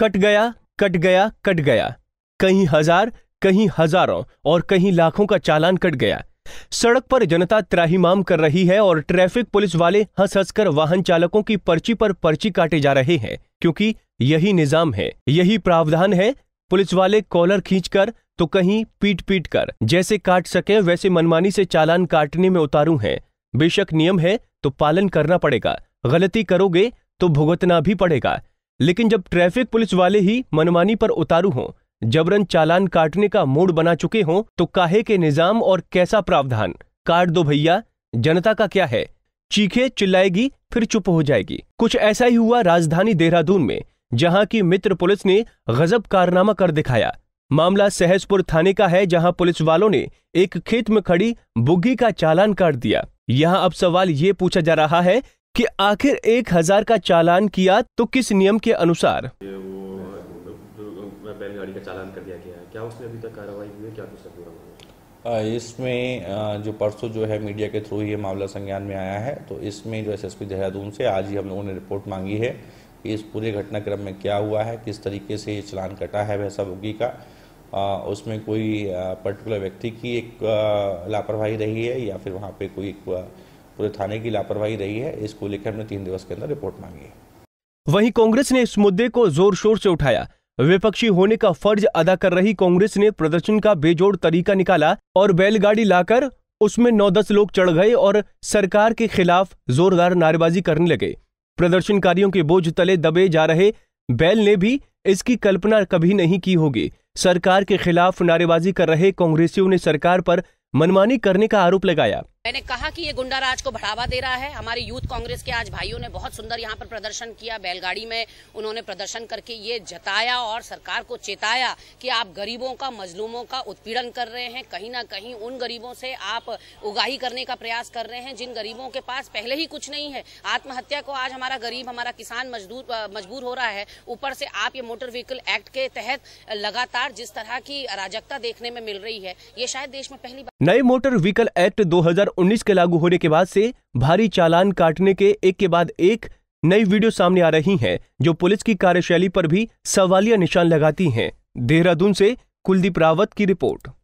cut गया cut गया cut गया कहीं हजार कहीं हजारों और कहीं लाखों का चालान कट गया सड़क पर जनता त्राहीमाम कर रही है और ट्रैफिक पुलिस वाले हंस हंसकर वाहन चालकों की पर्ची पर पर्ची काटे जा रहे हैं क्योंकि यही निजाम है यही प्रावधान है पुलिस वाले कॉलर खींचकर तो कहीं पीट पीट कर जैसे काट सके वैसे मनमानी से चालान काटने में उतारू हैं बेशक नियम है तो पालन करना पड़ेगा गलती करोगे तो भुगतना भी पड़ेगा लेकिन जब ट्रैफिक पुलिस वाले ही मनमानी पर उतारू हों जबरन चालान काटने का मूड बना चुके हों तो काहे के निजाम और कैसा प्रावधान काट दो भैया जनता का क्या है चीखे चिल्लाएगी फिर चुप हो जाएगी कुछ ऐसा ही हुआ राजधानी देहरादून में जहां की मित्र पुलिस ने गजब कारनामा कर दिखाया मामला सहजपुर थाने का है जहां पुलिस वालों ने एक खेत में खड़ी बुग्गी का चालान काट दिया यहां अब सवाल ये पूछा जा रहा है कि आखिर एक हजार का चालान किया तो किस नियम के अनुसार इसमें जो परसों जो है मीडिया के थ्रू ये मामला संज्ञान में आया है तो इसमें जो एसएसपी देहरादून से आज ही हम लोगों ने रिपोर्ट मांगी है कि इस पूरे घटनाक्रम में क्या हुआ है किस तरीके से ये चलान कटा है वैसा बोगी का आ, उसमें कोई पर्टिकुलर व्यक्ति की एक लापरवाही रही है या फिर वहाँ पे कोई पूरे थाने की लापरवाही रही है इसको लेकर हमने तीन दिवस के अंदर रिपोर्ट मांगी है वहीं कांग्रेस ने इस मुद्दे को जोर शोर से उठाया विपक्षी होने का फर्ज अदा कर रही कांग्रेस ने प्रदर्शन का बेजोड़ तरीका निकाला और बैलगाड़ी लाकर उसमें नौ दस लोग चढ़ गए और सरकार के खिलाफ जोरदार नारेबाजी करने लगे प्रदर्शनकारियों के बोझ तले दबे जा रहे बैल ने भी इसकी कल्पना कभी नहीं की होगी सरकार के खिलाफ नारेबाजी कर रहे कांग्रेसियों ने सरकार पर मनमानी करने का आरोप लगाया मैंने कहा कि ये गुंडा राज को बढ़ावा दे रहा है हमारे यूथ कांग्रेस के आज भाइयों ने बहुत सुंदर यहाँ पर प्रदर्शन किया बैलगाड़ी में उन्होंने प्रदर्शन करके ये जताया और सरकार को चेताया कि आप गरीबों का मजलूमों का उत्पीड़न कर रहे हैं कहीं ना कहीं उन गरीबों से आप उगाही करने का प्रयास कर रहे हैं जिन गरीबों के पास पहले ही कुछ नहीं है आत्महत्या को आज हमारा गरीब हमारा किसान मजदूर मजबूर हो रहा है ऊपर से आप ये मोटर व्हीकल एक्ट के तहत लगातार जिस तरह की अराजकता देखने में मिल रही है ये शायद देश में पहली बार नए मोटर व्हीकल एक्ट दो 2019 के लागू होने के बाद से भारी चालान काटने के एक के बाद एक नई वीडियो सामने आ रही हैं जो पुलिस की कार्यशैली पर भी सवालिया निशान लगाती हैं देहरादून से कुलदीप रावत की रिपोर्ट